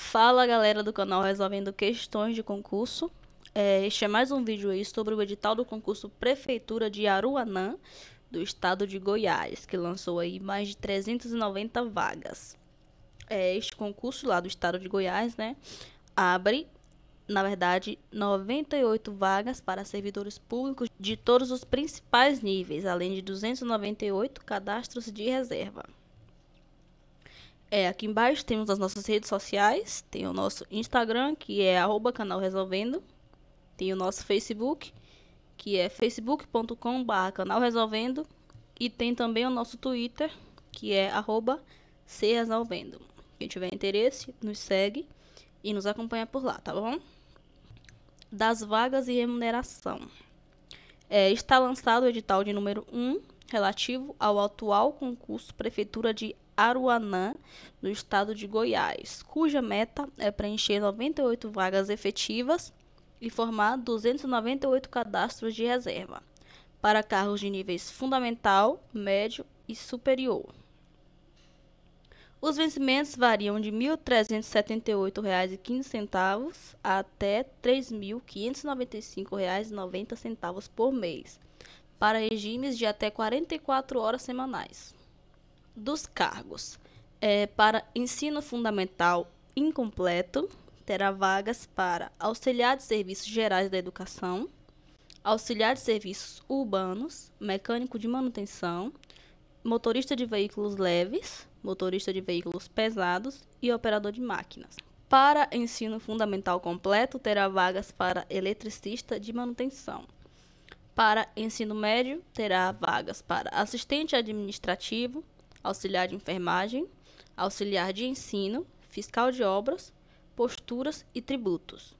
Fala galera do canal Resolvendo Questões de Concurso. É, este é mais um vídeo aí sobre o edital do concurso Prefeitura de Aruanã, do estado de Goiás, que lançou aí mais de 390 vagas. É, este concurso lá do estado de Goiás, né, abre, na verdade, 98 vagas para servidores públicos de todos os principais níveis, além de 298 cadastros de reserva. É, aqui embaixo temos as nossas redes sociais, tem o nosso Instagram, que é arroba canal resolvendo, tem o nosso Facebook, que é facebook.com canal resolvendo, e tem também o nosso Twitter, que é arroba resolvendo. Quem tiver interesse, nos segue e nos acompanha por lá, tá bom? Das vagas e remuneração. É, está lançado o edital de número 1 relativo ao atual concurso Prefeitura de Aruanã, no estado de Goiás, cuja meta é preencher 98 vagas efetivas e formar 298 cadastros de reserva para carros de níveis fundamental, médio e superior. Os vencimentos variam de R$ 1.378,15 até R$ 3.595,90 por mês, para regimes de até 44 horas semanais. Dos cargos: é, para ensino fundamental incompleto, terá vagas para auxiliar de serviços gerais da educação, auxiliar de serviços urbanos, mecânico de manutenção, motorista de veículos leves, motorista de veículos pesados e operador de máquinas. Para ensino fundamental completo, terá vagas para eletricista de manutenção. Para ensino médio, terá vagas para assistente administrativo, auxiliar de enfermagem, auxiliar de ensino, fiscal de obras, posturas e tributos.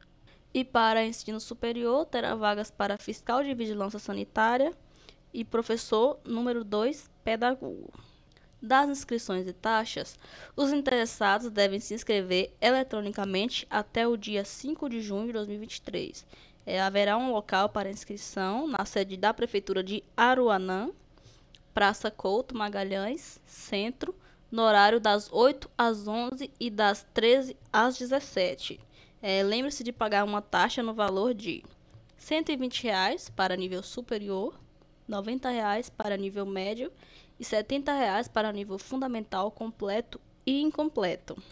E para ensino superior, terá vagas para fiscal de vigilância sanitária e professor número 2, pedagogo. Das inscrições e taxas, os interessados devem se inscrever eletronicamente até o dia 5 de junho de 2023 é, haverá um local para inscrição na sede da Prefeitura de Aruanã, Praça Couto Magalhães, Centro, no horário das 8 às 11 e das 13 às 17. É, Lembre-se de pagar uma taxa no valor de R$ 120 reais para nível superior, R$ 90 reais para nível médio e R$ 70 reais para nível fundamental completo e incompleto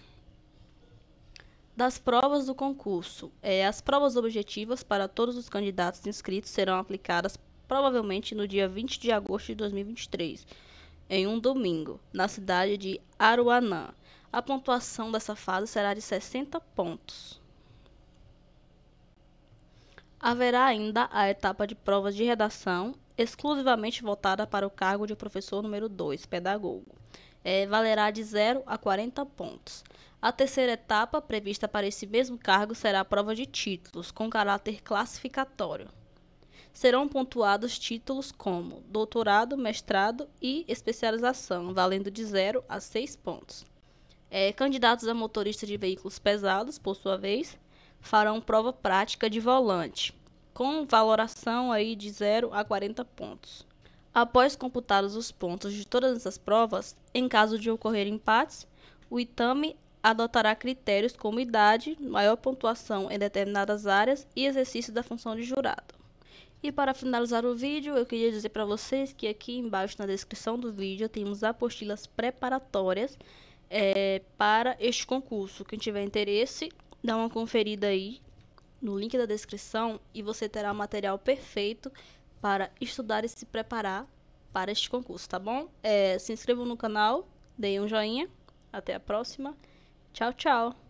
das provas do concurso. É, as provas objetivas para todos os candidatos inscritos serão aplicadas provavelmente no dia 20 de agosto de 2023, em um domingo, na cidade de Aruanã. A pontuação dessa fase será de 60 pontos. Haverá ainda a etapa de provas de redação, exclusivamente voltada para o cargo de professor número 2, pedagogo é, valerá de 0 a 40 pontos. A terceira etapa, prevista para esse mesmo cargo, será a prova de títulos, com caráter classificatório. Serão pontuados títulos como doutorado, mestrado e especialização, valendo de 0 a 6 pontos. É, candidatos a motorista de veículos pesados, por sua vez, farão prova prática de volante, com valoração aí de 0 a 40 pontos. Após computados os pontos de todas essas provas, em caso de ocorrer empates, o Itame adotará critérios como idade, maior pontuação em determinadas áreas e exercício da função de jurado. E para finalizar o vídeo, eu queria dizer para vocês que aqui embaixo na descrição do vídeo temos apostilas preparatórias é, para este concurso. Quem tiver interesse, dá uma conferida aí no link da descrição e você terá o material perfeito para estudar e se preparar para este concurso, tá bom? É, se inscrevam no canal, deem um joinha. Até a próxima. Tchau, tchau.